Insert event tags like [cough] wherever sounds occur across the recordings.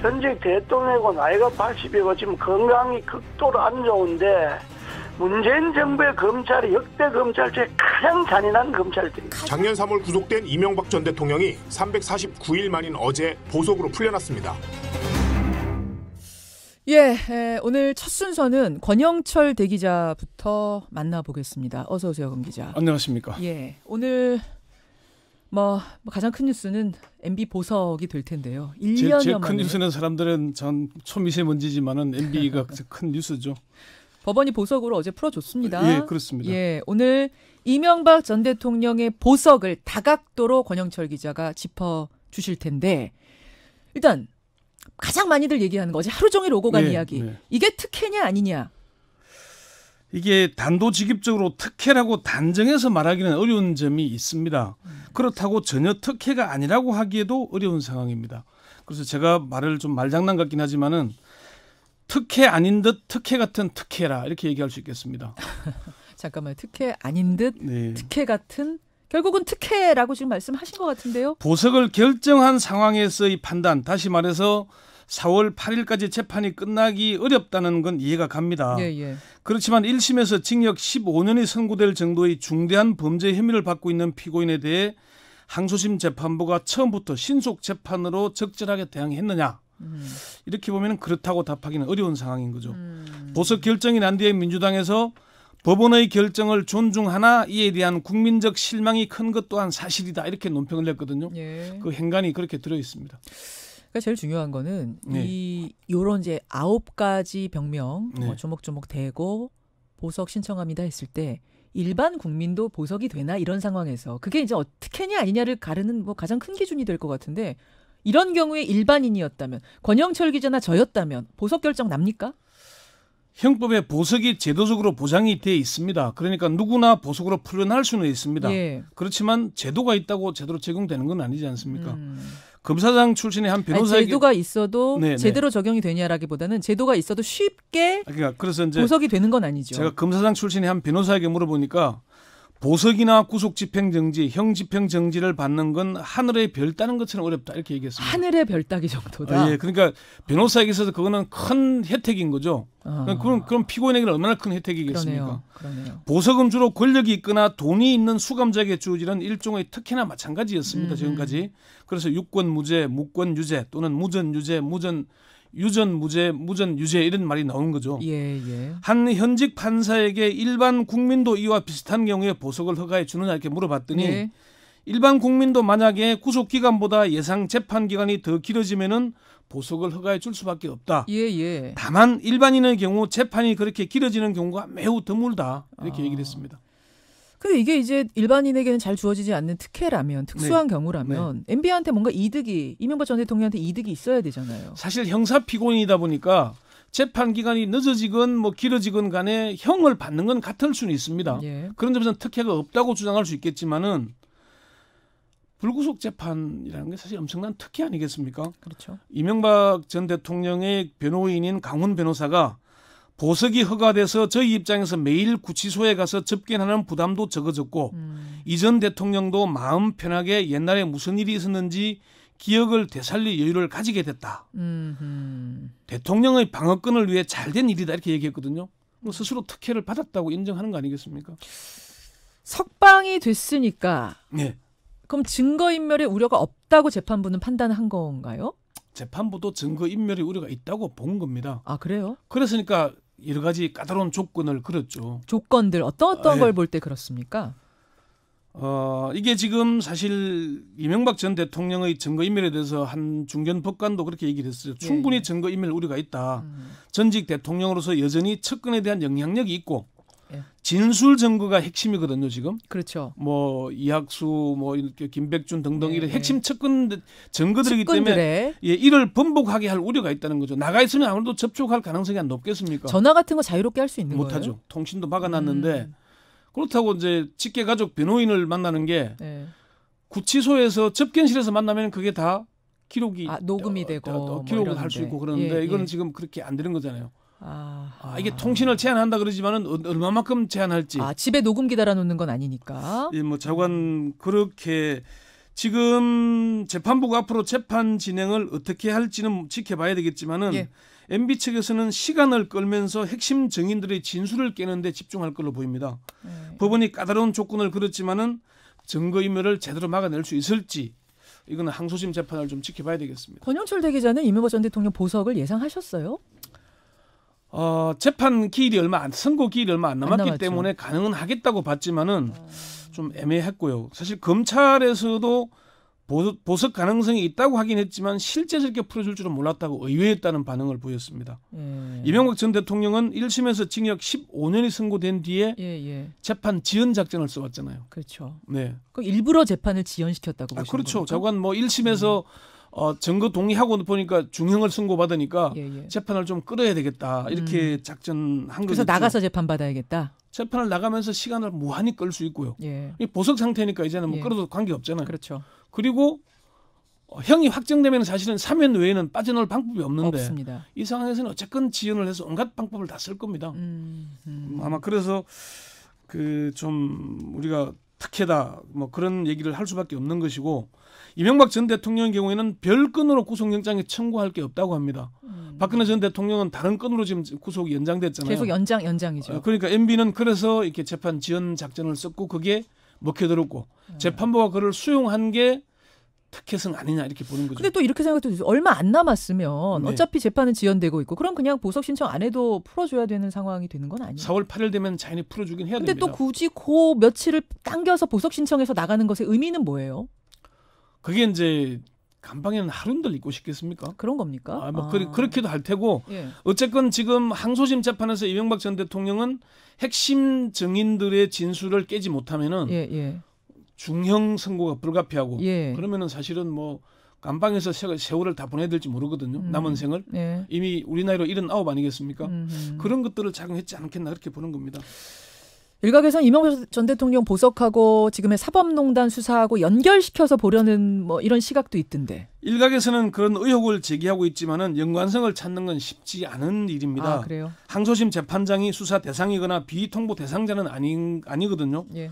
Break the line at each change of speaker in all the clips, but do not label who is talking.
현재 대통령이고 나이가 80이고 지금 건강이 극도로 안 좋은데 문재인 정부의 검찰이 역대 검찰 중에 가장 잔인한 검찰들입니다. 작년 3월 구속된 이명박 전 대통령이 349일 만인 어제 보석으로 풀려났습니다.
예, 오늘 첫 순서는 권영철 대기자부터 만나보겠습니다. 어서 오세요, 검 기자.
안녕하십니까?
예, 오늘 뭐, 뭐, 가장 큰 뉴스는 MB 보석이 될 텐데요. 1년 제일 큰 뉴스는
사람들은 전 초미세먼지지만은 MB가
[laughs] 큰 뉴스죠. 법원이 보석으로 어제 풀어줬습니다. 예, 그렇습니다. 예, 오늘 이명박 전 대통령의 보석을 다각도로 권영철 기자가 짚어 주실 텐데 일단 가장 많이들 얘기하는 거지 하루 종일 오고 간 예, 이야기. 예. 이게 특혜냐 아니냐.
이게 단도직입적으로 특혜라고 단정해서 말하기는 어려운 점이 있습니다. 그렇다고 전혀 특혜가 아니라고 하기에도 어려운 상황입니다. 그래서 제가 말을 좀 말장난 같긴 하지만은 특혜 아닌 듯 특혜 같은 특혜라 이렇게 얘기할 수 있겠습니다. [laughs]
잠깐만 특혜
아닌 듯 네.
특혜 같은 결국은 특혜라고 지금 말씀하신 것 같은데요.
보석을 결정한 상황에서의 판단, 다시 말해서 4월 8일까지 재판이 끝나기 어렵다는 건 이해가 갑니다. 예, 예. 그렇지만 1심에서 징역 15년이 선고될 정도의 중대한 범죄 혐의를 받고 있는 피고인에 대해 항소심 재판부가 처음부터 신속 재판으로 적절하게 대항했느냐? 음. 이렇게 보면 그렇다고 답하기는 어려운 상황인 거죠. 음. 보석 결정이 난 뒤에 민주당에서 법원의 결정을 존중하나 이에 대한 국민적 실망이 큰 것 또한 사실이다 이렇게 논평을 냈거든요. 예. 그 행간이 그렇게 들어 있습니다.
그러니까 제일 중요한 거는 네. 이 요런 이제 아홉 가지 병명 뭐 네. 뭐 조목조목 대고 보석 신청합니다 했을 때 일반 국민도 보석이 되나 이런 상황에서 그게 이제 어떻게냐 아니냐를 가르는 뭐 가장 큰 기준이 될 것 같은데 이런 경우에 일반인이었다면 권영철 기자나 저였다면 보석 결정 납니까?
형법에 보석이 제도적으로 보장이 돼 있습니다. 그러니까 누구나 보석으로 풀려날 수는 있습니다. 예. 그렇지만 제도가 있다고 제대로 적용되는 건 아니지 않습니까? 음. 검사장 출신의 한 변호사에게 아니, 제도가 있어도 네네. 네. 제대로
적용이 되냐라기보다는 제도가 있어도 쉽게 아, 그러니까
그래서 이제 보석이 되는
건 아니죠. 제가
검사장 출신의 한 변호사에게 물어보니까 보석이나 구속 집행 정지, 형 집행 정지를 받는 건 하늘의 별 따는 것처럼 어렵다 이렇게 얘기했습니다.
하늘의 별 따기 정도다.
아, 예, 그러니까 변호사에게 있어서 그거는 큰 혜택인 거죠. 아. 그럼 그러니까 그럼 피고인에게는 얼마나 큰 혜택이겠습니까? 그러네요. 그러네요. 보석은 주로 권력이 있거나 돈이 있는 수감자에게 주어지는 일종의 특혜나 마찬가지였습니다. 음. 지금까지. 그래서 유권 무죄, 무권 유죄 또는 무전 유죄, 무전 유전 무죄, 무전 유죄 이런 말이 나온 거죠. 예, 예. 한 현직 판사에게 일반 국민도 이와 비슷한 경우에 보석을 허가해 주느냐 이렇게 물어봤더니 예. 일반 국민도 만약에 구속 기간보다 예상 재판 기간이 더 길어지면은 보석을 허가해 줄 수밖에 없다. 예, 예. 다만 일반인의 경우 재판이 그렇게 길어지는 경우가 매우 드물다. 이렇게 아. 얘기를 했습니다.
근데 이게 이제 일반인에게는 잘 주어지지 않는 특혜라면 네. 특수한 네. 경우라면 네. MB한테 뭔가 이득이 이명박 전 대통령한테 이득이 있어야 되잖아요.
사실 형사 피고인이다 보니까 재판 기간이 늦어지건 뭐 길어지건 간에 형을 받는 건 같을 수는 있습니다. 예. 그런 점에서는 특혜가 없다고 주장할 수 있겠지만은 불구속 재판이라는 게 사실 엄청난 특혜 아니겠습니까? 그렇죠. 이명박 전 대통령의 변호인인 강훈 변호사가 보석이 허가돼서 저희 입장에서 매일 구치소에 가서 접견하는 부담도 적어졌고 음. 이전 대통령도 마음 편하게 옛날에 무슨 일이 있었는지 기억을 되살릴 여유를 가지게 됐다. 음흠. 대통령의 방어권을 위해 잘 된
일이다 이렇게 얘기했거든요. 뭐 스스로 특혜를 받았다고 인정하는 거 아니겠습니까? 석방이 됐으니까. 네. 그럼 증거인멸의 우려가 없다고 재판부는 판단한 건가요? 재판부도 증거인멸의 우려가 있다고 본 겁니다. 아 그래요? 그랬으니까
여러 가지 까다로운 조건을 그렸죠. 조건들 어떤 어떤 아, 예. 걸볼
때 그렇습니까?
어, 이게 지금 사실 이명박 전 대통령의 증거인멸에 대해서 한 중견 법관도 그렇게 얘기를 했어요. 네. 충분히 증거인멸 우려가 있다. 음. 전직 대통령으로서 여전히 측근에 대한 영향력이 있고 예. 진술 증거가 핵심이거든요 지금. 그렇죠. 뭐 이학수, 뭐 이렇게 김백준 등등 네, 이런 예. 핵심 측근 증거들이기 때문에 예, 이를 번복하게 할 우려가 있다는 거죠. 나가 있으면 아무래도 접촉할 가능성이 안 높겠습니까? 전화
같은 거 자유롭게 할 수 있는 못 거예요? 못하죠.
통신도 막아놨는데 음. 그렇다고 이제 직계 가족 변호인을 만나는 게 네. 구치소에서 접견실에서 만나면 그게 다 기록이 아, 녹음이 어, 되고 어, 어 뭐 기록을 뭐 할수 있고 그러는데 예, 이거는 예. 지금 그렇게 안 되는 거잖아요. 아, 아 이게
통신을 제한한다
그러지만은 어, 얼마만큼 제한할지. 아 집에
녹음기 달아놓는 건 아니니까.
예, 뭐 자관 그렇게 지금 재판부가 앞으로 재판 진행을 어떻게 할지는 지켜봐야 되겠지만은 예. MB 측에서는 시간을 끌면서 핵심 증인들의 진술을 깨는데 집중할 걸로 보입니다. 예. 법원이 까다로운 조건을 그렸지만은 증거 인멸을 제대로 막아낼 수 있을지 이거는 항소심 재판을 좀 지켜봐야 되겠습니다.
권영철 대기자는 이명박 전 대통령 보석을 예상하셨어요?
어, 재판 기일이 얼마 안 선고 기일이 얼마 안 남았기 안 때문에 가능은 하겠다고 봤지만은 어... 좀 애매했고요. 사실 검찰에서도 보석 가능성이 있다고 하긴 했지만 실제 저렇게 풀어줄 줄은 몰랐다고 의외했다는 반응을 보였습니다. 예. 이명박 전 대통령은 1심에서 징역 15년이 선고된 뒤에 예, 예. 재판 지연 작전을 써왔잖아요.
그렇죠. 네. 그 일부러 재판을 지연시켰다고 아, 보시는 그렇죠 저건
뭐 1심에서 음. 어, 증거 동의하고 보니까 중형을 선고받으니까 예, 예. 재판을 좀 끌어야 되겠다 이렇게 음. 작전한 거죠. 그래서 거겠죠. 나가서
재판 받아야겠다.
재판을 나가면서 시간을 무한히 끌 수 있고요. 예. 이 보석 상태니까 이제는 뭐 예. 끌어도 관계 없잖아요. 그렇죠. 그리고 어, 형이 확정되면 사실은 사면 외에는 빠져나올 방법이 없는데 없습니다. 이 상황에서는 어쨌건 지연을 해서 온갖 방법을 다 쓸 겁니다. 음, 음. 아마 그래서 그 좀 우리가 특혜다 뭐 그런 얘기를 할 수밖에 없는 것이고 이명박 전 대통령의 경우에는 별 건으로 구속영장에 청구할 게 없다고 합니다. 음. 박근혜 전 대통령은 다른 건으로 지금 구속이 연장됐잖아요. 계속
연장 연장이죠. 어,
그러니까 MB는 그래서 이렇게 재판 지연 작전을 썼고 그게 먹혀들었고 음. 재판부가 그를 수용한 게 특혜성 아니냐 이렇게 보는 거죠. 근데
또 이렇게 생각해도 얼마 안 남았으면 네. 어차피 재판은 지연되고 있고 그럼 그냥 보석 신청 안 해도 풀어줘야 되는 상황이 되는 건 아니에요. 4월 8일
되면 자연히 풀어주긴 해야 근데 됩니다. 근데 또
굳이 그 며칠을 당겨서 보석 신청해서 나가는 것의 의미는 뭐예요?
그게 이제 감방에는 하루들 있고 싶겠습니까? 그런 겁니까? 아, 뭐 아. 그, 그렇게도 할 테고 예. 어쨌건 지금 항소심 재판에서 이명박 전 대통령은 핵심 증인들의 진술을 깨지 못하면은 예, 예. 중형 선고가 불가피하고 예. 그러면은 사실은 뭐 감방에서 세월을 다 보내야 될지 모르거든요. 음. 남은 생을 예. 이미 우리 나이로 이9 아니겠습니까? 홉아 음흠.
그런 것들을 작용했지 않겠나 그렇게 보는 겁니다. 일각에서는 이명박 전 대통령 보석하고 지금의 사법농단 수사하고 연결시켜서 보려는 뭐 이런 시각도 있던데.
일각에서는 그런 의혹을 제기하고 있지만은 연관성을 찾는 건 쉽지 않은 일입니다. 아, 그래요? 항소심 재판장이 수사 대상이거나 비통보 대상자는 아니, 아니거든요. 예,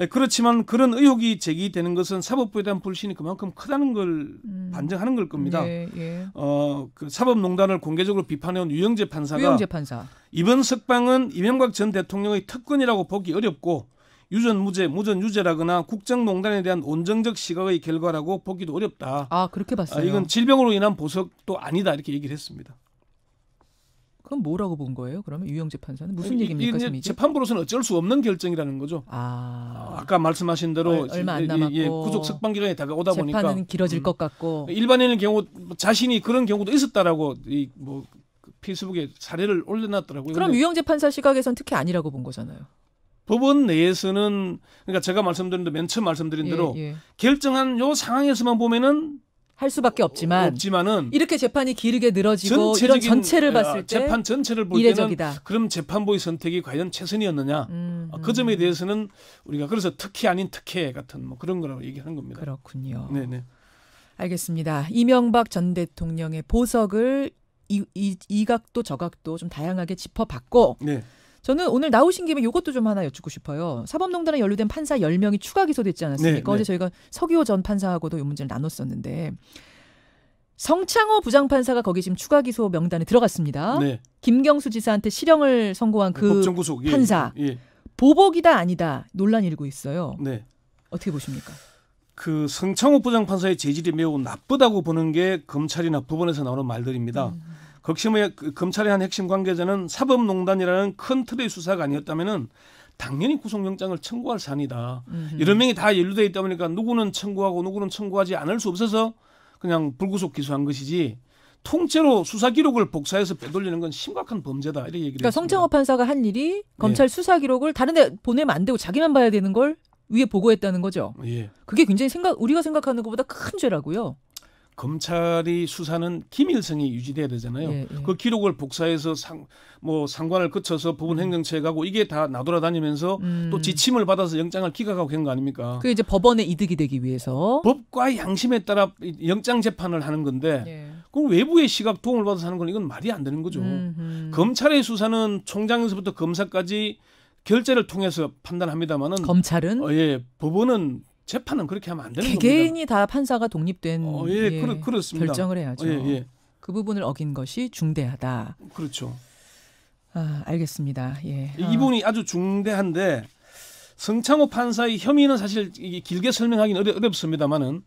예. 그렇지만 그런 의혹이 제기되는 것은 사법부에 대한 불신이 그만큼 크다는 걸 음. 반증하는 걸 겁니다. 예, 예. 어, 그 사법농단을 공개적으로 비판해온 유영재 판사가 유영재 판사. 이번 석방은 이명박 전 대통령의 특권이라고 보기 어렵고 유전 무죄, 무전 유죄라거나 국정농단에 대한 온정적 시각의 결과라고 보기도 어렵다.
아 그렇게 봤어요. 아, 이건
질병으로 인한 보석도 아니다 이렇게 얘기를 했습니다.
그럼 뭐라고 본 거예요? 그러면 유영재 판사는
무슨 얘기입니까? 이게 재판부로서는 어쩔 수 없는 결정이라는 거죠. 아, 까 말씀하신 대로 얼마 안 남았고 예, 구속 석방 기간이 다가오다 재판은 보니까 재판은 길어질 음, 것 같고 일반인의 경우 뭐 자신이 그런 경우도 있었다라고 이뭐 페이스북에 그 사례를 올려놨더라고요. 그럼 유영재
판사 시각에선 특히 아니라고 본 거잖아요.
법원 내에서는 그러니까 제가 말씀드린 대로 맨 처음 말씀드린 예, 대로 예, 예. 결정한 요 상황에서만 보면은 할 수밖에 없지만 없지만은
이렇게 재판이 길게 늘어지고 전체적인, 이런 전체를 아, 봤을 때 재판 전체를 볼 이례적이다. 때는
그럼 재판부의 선택이 과연 최선이었느냐 음, 음. 그 점에 대해서는 우리가 그래서 특혜 아닌 특혜 같은 뭐 그런 거라고 얘기하는 겁니다. 그렇군요. 네네.
알겠습니다. 이명박 전 대통령의 보석을 이, 이, 이 각도 저 각도 좀 다양하게 짚어봤고 네. 저는 오늘 나오신 김에 이것도 좀 하나 여쭙고 싶어요. 사법농단에 연루된 판사 10명이 추가 기소됐지 않았습니까? 네, 네. 어제 네. 저희가 서기호 전 판사하고도 이 문제를 나눴었는데 성창호 부장판사가 거기 지금 추가 기소 명단에 들어갔습니다. 네. 김경수 지사한테 실형을 선고한 그 구속, 예, 판사 예. 예. 보복이다 아니다 논란이 일고 있어요. 네. 어떻게 보십니까?
그 성창호 부장판사의 재질이 매우 나쁘다고 보는 게 검찰이나 법원에서 나오는 말들입니다. 음. 극심의 그 검찰의 한 핵심 관계자는 사법농단이라는 큰 틀의 수사가 아니었다면은 당연히 구속영장을 청구할 사안이다. 음흠. 여러 명이 다 연루돼 있다 보니까 누구는 청구하고 누구는 청구하지 않을 수 없어서 그냥 불구속 기소한 것이지 통째로 수사 기록을 복사해서 빼돌리는 건 심각한 범죄다. 이런 얘기를 그러니까 성창호
판사가 한 일이 검찰 예. 수사 기록을 다른 데 보내면 안 되고 자기만 봐야 되는 걸 위에 보고했다는 거죠. 예. 그게 굉장히 생각 우리가 생각하는 것보다 큰 죄라고요.
검찰이 수사는 기밀성이 유지돼야 되잖아요. 예, 예. 그 기록을 복사해서 상, 뭐 상관을 거쳐서 부분 행정처에 가고 이게 다 나돌아다니면서 음. 또 지침을 받아서 영장을 기각하고 한거 아닙니까?
그 이제 법원의 이득이 되기 위해서
법과 양심에 따라 영장 재판을 하는 건데 예. 그럼 외부의 시각 도움을 받아서 하는 건 이건 말이 안 되는 거죠. 음흠. 음. 검찰의 수사는 총장에서부터 검사까지 결재를 통해서 판단합니다만은 검찰은 어, 예 법원은 재판은 그렇게 하면 안 되는 개개인이 겁니다.
개인이 다 판사가 독립된 어, 예, 예, 그렇, 그렇습니다. 결정을 해야죠. 예, 예. 그 부분을 어긴 것이 중대하다. 그렇죠. 아, 알겠습니다. 예. 이분이
아. 어. 아주 중대한데 성창호 판사의 혐의는 사실 길게 설명하기는 어렵, 어렵습니다만은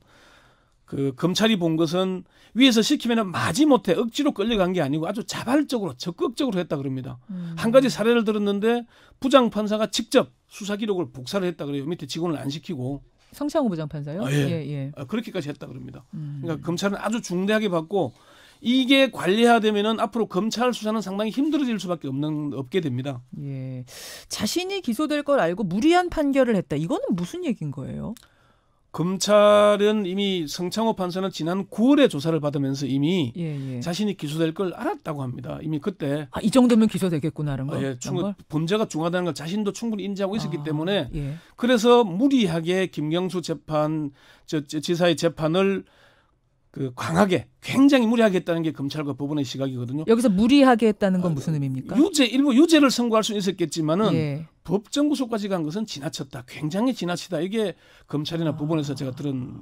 그 검찰이 본 것은 위에서 시키면 마지못해 억지로 끌려간 게 아니고 아주 자발적으로 적극적으로 했다 그럽니다. 음. 한 가지 사례를 들었는데 부장 판사가 직접 수사 기록을 복사를 했다 그래요. 밑에 직원을 안 시키고
성창호 부장판사요? 아, 예. 예,
예. 아, 그렇게까지 했다 그럽니다. 음. 그러니까 검찰은 아주 중대하게 받고 이게 관리해야 되면은 앞으로 검찰 수사는 상당히 힘들어질 수밖에 없는 없게 됩니다. 예. 자신이 기소될 걸 알고 무리한 판결을 했다. 이거는
무슨 얘기인 거예요?
검찰은 이미 성창호 판사는 지난 9월에 조사를 받으면서 이미 예, 예. 자신이 기소될 걸 알았다고 합니다. 이미 그때
아, 이 정도면 기소되겠구나라는 거. 아, 예, 충,
범죄가 중하다는 걸 자신도 충분히 인지하고 있었기 아, 때문에 예. 그래서 무리하게 김경수 재판 저, 저 지사의 재판을 그 강하게 굉장히 무리하게 했다는 게 검찰과 법원의 시각이거든요. 여기서
무리하게 했다는 건 무슨 아, 의미입니까? 유죄
일부 유죄를 선고할 수 있었겠지만은 예. 법정 구속까지 간 것은 지나쳤다. 굉장히 지나치다. 이게 검찰이나 아... 법원에서 제가 들은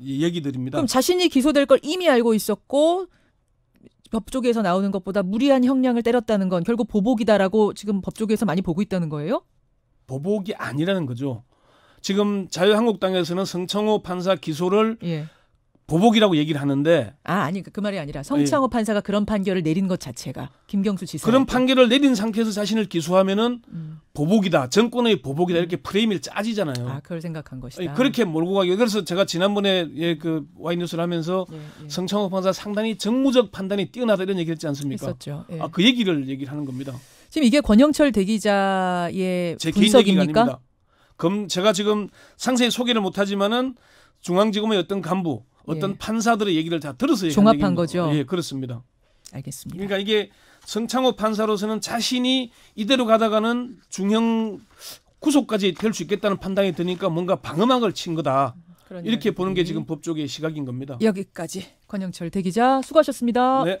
얘기들입니다. 그럼
자신이 기소될 걸 이미 알고 있었고 법조계에서 나오는 것보다 무리한 형량을 때렸다는 건 결국 보복이다라고 지금 법조계에서 많이 보고 있다는 거예요? 보복이 아니라는 거죠.
지금 자유한국당에서는 성청호 판사 기소를 예. 보복이라고 얘기를 하는데
아 아니 그, 그 말이 아니라 성창호 예. 판사가 그런 판결을 내린 것 자체가 김경수 지사 그런
판결을 내린 상태에서 자신을 기소하면은 음. 보복이다 정권의 보복이다 이렇게 프레임을 짜지잖아요. 아
그걸 생각한 것이다. 예, 그렇게
몰고 가기 그래서 제가 지난번에 예, 그 와이뉴스를 하면서 예, 예, 성창호 판사 상당히 정무적 판단이 뛰어나다 이런 얘기했지 않습니까? 했었죠. 예. 아, 그 얘기를 얘기를 하는 겁니다.
지금 이게 권영철 대기자의 제 분석입니까?
그럼 제가 지금 상세히 소개를 못하지만은 중앙지검의 어떤 간부 어떤 예. 판사들의 얘기를 다 들어서 종합한 거죠. 예, 그렇습니다. 알겠습니다. 그러니까 이게 성창호 판사로서는 자신이 이대로 가다가는 중형 구속까지 될 수 있겠다는 판단이 드니까 뭔가 방어막을 친 거다.
이렇게 보는 게 지금
법조계의 시각인 겁니다.
여기까지 권영철 대기자 수고하셨습니다. 네.